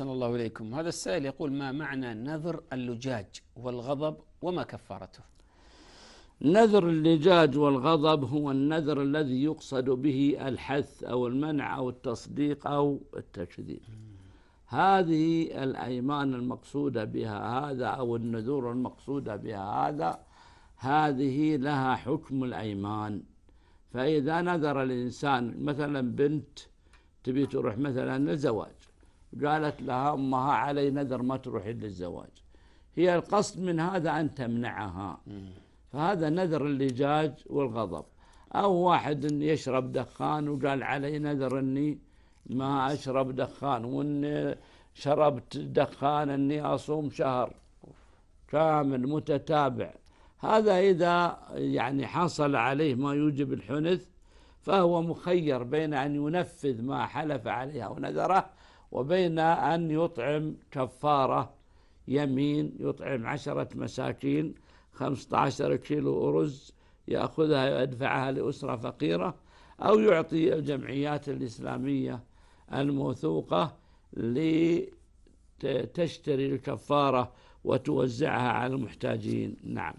أحسن الله إليكم هذا السائل يقول ما معنى نذر اللجاج والغضب وما كفارته نذر اللجاج والغضب هو النذر الذي يقصد به الحث أو المنع أو التصديق أو التشديد هذه الأيمان المقصودة بها هذا أو النذور المقصودة بها هذا هذه لها حكم الأيمان فإذا نذر الإنسان مثلا بنت تبي تروح مثلا للزواج قالت لها أمها علي نذر ما تروحين للزواج هي القصد من هذا أن تمنعها فهذا نذر اللجاج والغضب أو واحد يشرب دخان وقال علي نذر أني ما أشرب دخان وان شربت دخان أني أصوم شهر كامل متتابع هذا إذا يعني حصل عليه ما يوجب الحنث فهو مخير بين أن ينفذ ما حلف عليه أو نذره وبين أن يطعم كفارة يمين يطعم عشرة مساكين خمسة عشر كيلو أرز يأخذها يدفعها لأسرة فقيرة أو يعطي الجمعيات الإسلامية الموثوقة لتشتري الكفارة وتوزعها على المحتاجين نعم